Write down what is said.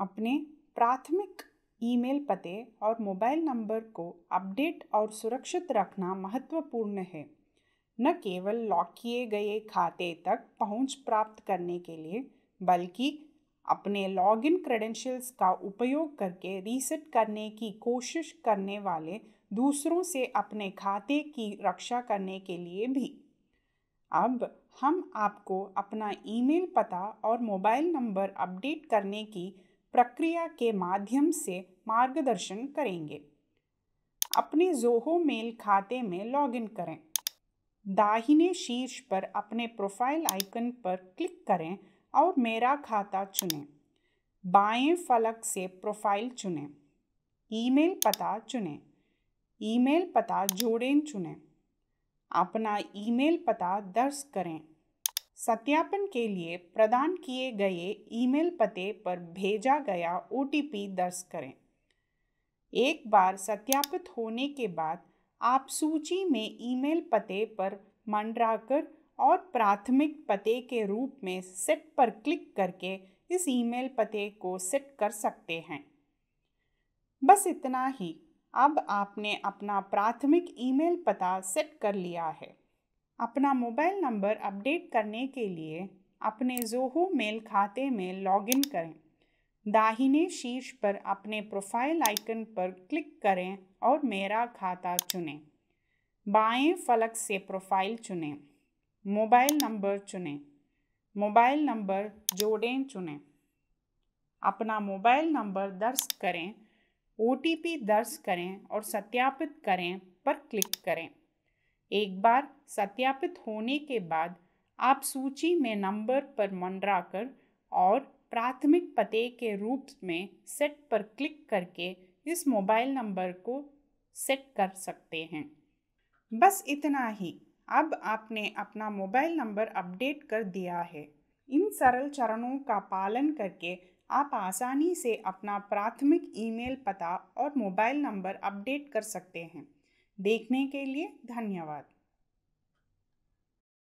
अपने प्राथमिक ईमेल पते और मोबाइल नंबर को अपडेट और सुरक्षित रखना महत्वपूर्ण है न केवल लॉक किए गए खाते तक पहुंच प्राप्त करने के लिए बल्कि अपने लॉगिन क्रेडेंशियल्स का उपयोग करके रीसेट करने की कोशिश करने वाले दूसरों से अपने खाते की रक्षा करने के लिए भी अब हम आपको अपना ईमेल पता और मोबाइल नंबर अपडेट करने की प्रक्रिया के माध्यम से मार्गदर्शन करेंगे अपने जोहो मेल खाते में लॉगिन करें दाहिने शीर्ष पर अपने प्रोफाइल आइकन पर क्लिक करें और मेरा खाता चुनें बाएं फलक से प्रोफाइल चुनें ईमेल पता चुनें ईमेल पता जोड़ें चुनें अपना ईमेल पता दर्ज करें सत्यापन के लिए प्रदान किए गए ईमेल पते पर भेजा गया ओ दर्ज करें एक बार सत्यापित होने के बाद आप सूची में ईमेल पते पर मंडराकर और प्राथमिक पते के रूप में सेट पर क्लिक करके इस ईमेल पते को सेट कर सकते हैं बस इतना ही अब आपने अपना प्राथमिक ईमेल पता सेट कर लिया है अपना मोबाइल नंबर अपडेट करने के लिए अपने जोहो मेल खाते में लॉगिन करें दाहिने शीर्ष पर अपने प्रोफाइल आइकन पर क्लिक करें और मेरा खाता चुनें बाएं फलक से प्रोफाइल चुनें मोबाइल नंबर चुनें मोबाइल नंबर जोड़ें चुनें अपना मोबाइल नंबर दर्ज करें ओ दर्ज करें और सत्यापित करें पर क्लिक करें एक बार सत्यापित होने के बाद आप सूची में नंबर पर मंडरा कर और प्राथमिक पते के रूप में सेट पर क्लिक करके इस मोबाइल नंबर को सेट कर सकते हैं बस इतना ही अब आपने अपना मोबाइल नंबर अपडेट कर दिया है इन सरल चरणों का पालन करके आप आसानी से अपना प्राथमिक ईमेल पता और मोबाइल नंबर अपडेट कर सकते हैं देखने के लिए धन्यवाद